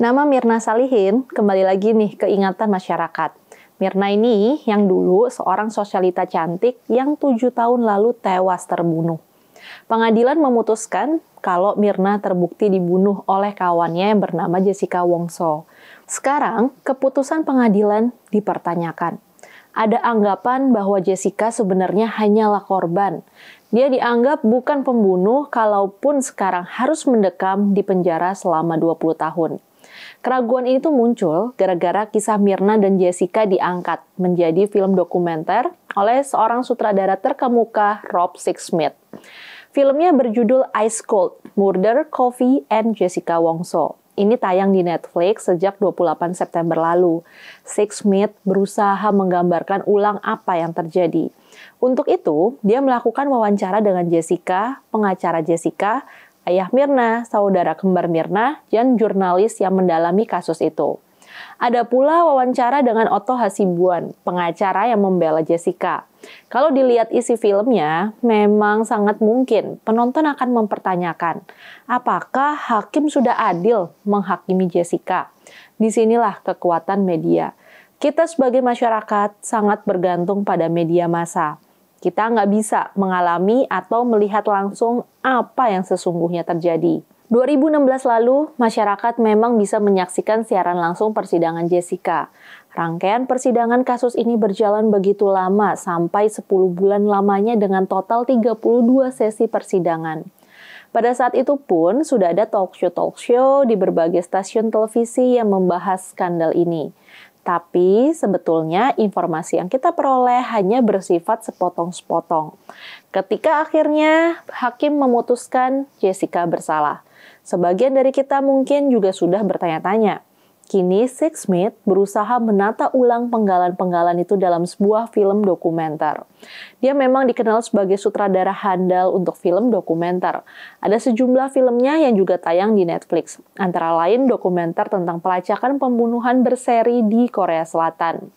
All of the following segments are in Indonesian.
Nama Mirna Salihin kembali lagi nih ke ingatan masyarakat. Mirna ini yang dulu seorang sosialita cantik yang tujuh tahun lalu tewas terbunuh. Pengadilan memutuskan kalau Mirna terbukti dibunuh oleh kawannya yang bernama Jessica Wongso. Sekarang, keputusan pengadilan dipertanyakan ada anggapan bahwa Jessica sebenarnya hanyalah korban. Dia dianggap bukan pembunuh kalaupun sekarang harus mendekam di penjara selama 20 tahun. Keraguan ini tuh muncul gara-gara kisah Mirna dan Jessica diangkat menjadi film dokumenter oleh seorang sutradara terkemuka Rob Sixsmith. Filmnya berjudul Ice Cold, Murder, Coffee, and Jessica Wongso. Ini tayang di Netflix sejak 28 September lalu. Sixsmith berusaha menggambarkan ulang apa yang terjadi. Untuk itu, dia melakukan wawancara dengan Jessica, pengacara Jessica, ayah Mirna, saudara kembar Mirna, dan jurnalis yang mendalami kasus itu. Ada pula wawancara dengan Otto Hasibuan, pengacara yang membela Jessica. Kalau dilihat isi filmnya, memang sangat mungkin penonton akan mempertanyakan, apakah hakim sudah adil menghakimi Jessica? Disinilah kekuatan media. Kita sebagai masyarakat sangat bergantung pada media massa. Kita nggak bisa mengalami atau melihat langsung apa yang sesungguhnya terjadi. 2016 lalu, masyarakat memang bisa menyaksikan siaran langsung persidangan Jessica. Rangkaian persidangan kasus ini berjalan begitu lama, sampai 10 bulan lamanya dengan total 32 sesi persidangan. Pada saat itu pun sudah ada talk show-talk show di berbagai stasiun televisi yang membahas skandal ini. Tapi sebetulnya informasi yang kita peroleh hanya bersifat sepotong-sepotong. Ketika akhirnya hakim memutuskan Jessica bersalah, sebagian dari kita mungkin juga sudah bertanya-tanya, Kini Six Smith berusaha menata ulang penggalan-penggalan itu dalam sebuah film dokumenter. Dia memang dikenal sebagai sutradara handal untuk film dokumenter. Ada sejumlah filmnya yang juga tayang di Netflix, antara lain dokumenter tentang pelacakan pembunuhan berseri di Korea Selatan.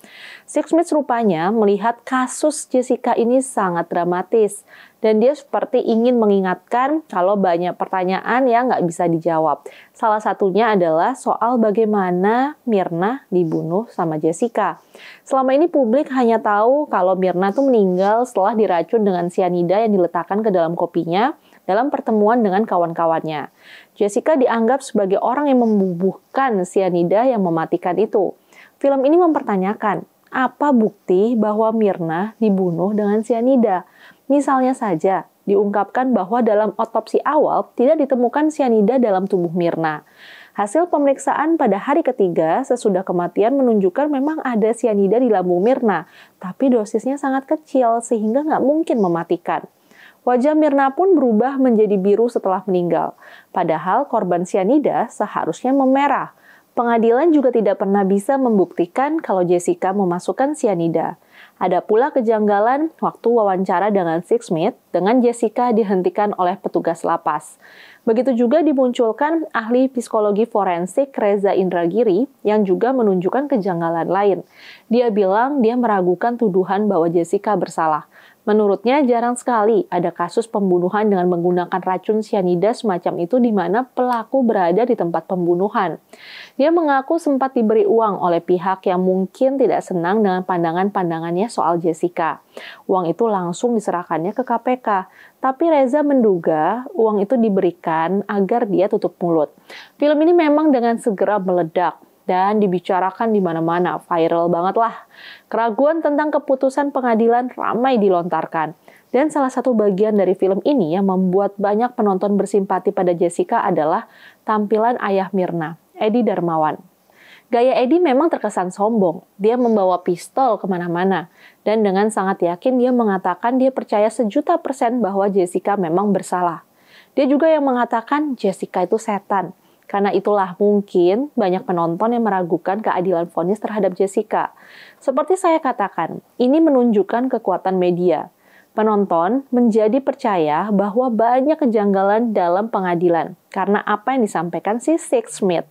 Six Smith rupanya melihat kasus Jessica ini sangat dramatis dan dia seperti ingin mengingatkan kalau banyak pertanyaan yang nggak bisa dijawab. Salah satunya adalah soal bagaimana Mirna dibunuh sama Jessica. Selama ini publik hanya tahu kalau Mirna tuh meninggal setelah diracun dengan sianida yang diletakkan ke dalam kopinya dalam pertemuan dengan kawan-kawannya. Jessica dianggap sebagai orang yang membubuhkan sianida yang mematikan itu. Film ini mempertanyakan apa bukti bahwa Mirna dibunuh dengan sianida? Misalnya saja, diungkapkan bahwa dalam otopsi awal tidak ditemukan sianida dalam tubuh Mirna. Hasil pemeriksaan pada hari ketiga sesudah kematian menunjukkan memang ada sianida di lambung Mirna, tapi dosisnya sangat kecil sehingga nggak mungkin mematikan. Wajah Mirna pun berubah menjadi biru setelah meninggal. Padahal korban sianida seharusnya memerah. Pengadilan juga tidak pernah bisa membuktikan kalau Jessica memasukkan sianida. Ada pula kejanggalan waktu wawancara dengan Six Smith dengan Jessica dihentikan oleh petugas lapas. Begitu juga dimunculkan ahli psikologi forensik Reza Indragiri yang juga menunjukkan kejanggalan lain. Dia bilang dia meragukan tuduhan bahwa Jessica bersalah. Menurutnya jarang sekali ada kasus pembunuhan dengan menggunakan racun cyanida semacam itu di mana pelaku berada di tempat pembunuhan. Dia mengaku sempat diberi uang oleh pihak yang mungkin tidak senang dengan pandangan-pandangannya soal Jessica. Uang itu langsung diserahkannya ke KPK, tapi Reza menduga uang itu diberikan agar dia tutup mulut. Film ini memang dengan segera meledak dan dibicarakan di mana-mana, viral banget lah. Keraguan tentang keputusan pengadilan ramai dilontarkan. Dan salah satu bagian dari film ini yang membuat banyak penonton bersimpati pada Jessica adalah tampilan ayah Mirna, Edi Darmawan. Gaya Edi memang terkesan sombong. Dia membawa pistol kemana-mana. Dan dengan sangat yakin dia mengatakan dia percaya sejuta persen bahwa Jessica memang bersalah. Dia juga yang mengatakan Jessica itu setan. Karena itulah mungkin banyak penonton yang meragukan keadilan vonis terhadap Jessica. Seperti saya katakan, ini menunjukkan kekuatan media. Penonton menjadi percaya bahwa banyak kejanggalan dalam pengadilan karena apa yang disampaikan si Six Smith.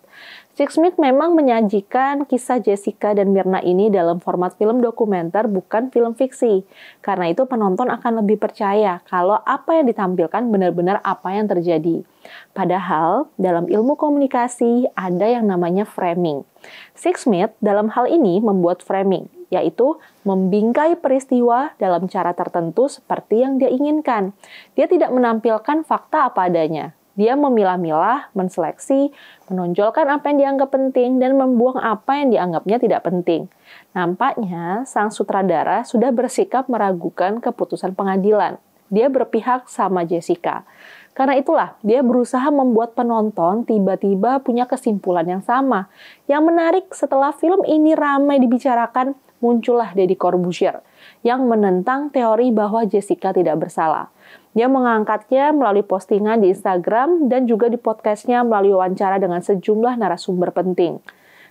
Sixsmith memang menyajikan kisah Jessica dan Mirna ini dalam format film dokumenter bukan film fiksi. Karena itu penonton akan lebih percaya kalau apa yang ditampilkan benar-benar apa yang terjadi. Padahal dalam ilmu komunikasi ada yang namanya framing. Sixsmith dalam hal ini membuat framing, yaitu membingkai peristiwa dalam cara tertentu seperti yang dia inginkan. Dia tidak menampilkan fakta apa adanya, dia memilah-milah, menseleksi, menonjolkan apa yang dianggap penting, dan membuang apa yang dianggapnya tidak penting. Nampaknya, sang sutradara sudah bersikap meragukan keputusan pengadilan. Dia berpihak sama Jessica. Karena itulah, dia berusaha membuat penonton tiba-tiba punya kesimpulan yang sama. Yang menarik, setelah film ini ramai dibicarakan, muncullah Deddy Corbuzier yang menentang teori bahwa Jessica tidak bersalah. Dia mengangkatnya melalui postingan di Instagram dan juga di podcastnya melalui wawancara dengan sejumlah narasumber penting.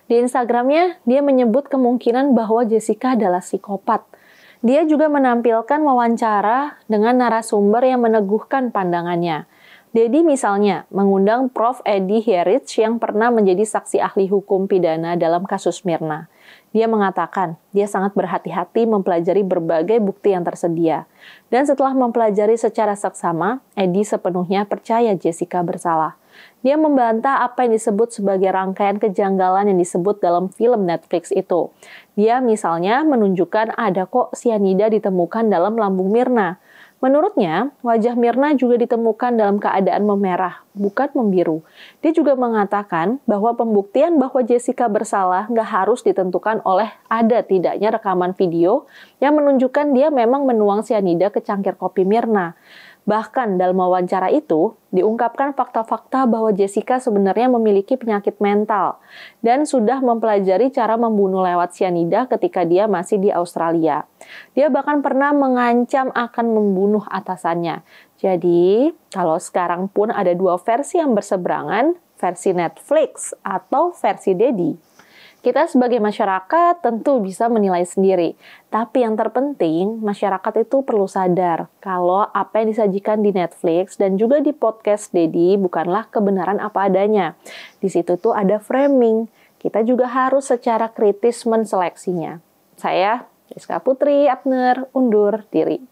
Di Instagramnya, dia menyebut kemungkinan bahwa Jessica adalah psikopat. Dia juga menampilkan wawancara dengan narasumber yang meneguhkan pandangannya. Deddy misalnya mengundang Prof. Eddie Herich yang pernah menjadi saksi ahli hukum pidana dalam kasus Mirna. Dia mengatakan, dia sangat berhati-hati mempelajari berbagai bukti yang tersedia. Dan setelah mempelajari secara seksama, Eddie sepenuhnya percaya Jessica bersalah. Dia membantah apa yang disebut sebagai rangkaian kejanggalan yang disebut dalam film Netflix itu. Dia misalnya menunjukkan ada kok sianida ditemukan dalam lambung Mirna, Menurutnya, wajah Mirna juga ditemukan dalam keadaan memerah, bukan membiru. Dia juga mengatakan bahwa pembuktian bahwa Jessica bersalah nggak harus ditentukan oleh ada tidaknya rekaman video yang menunjukkan dia memang menuang cyanida ke cangkir kopi Mirna. Bahkan dalam wawancara itu, diungkapkan fakta-fakta bahwa Jessica sebenarnya memiliki penyakit mental dan sudah mempelajari cara membunuh lewat cyanida ketika dia masih di Australia. Dia bahkan pernah mengancam akan membunuh atasannya. Jadi, kalau sekarang pun ada dua versi yang berseberangan, versi Netflix atau versi Dedi. Kita sebagai masyarakat tentu bisa menilai sendiri, tapi yang terpenting masyarakat itu perlu sadar kalau apa yang disajikan di Netflix dan juga di podcast Dedi bukanlah kebenaran apa adanya. Di situ tuh ada framing. Kita juga harus secara kritis menseleksinya. Saya Rizka Putri Abner undur diri.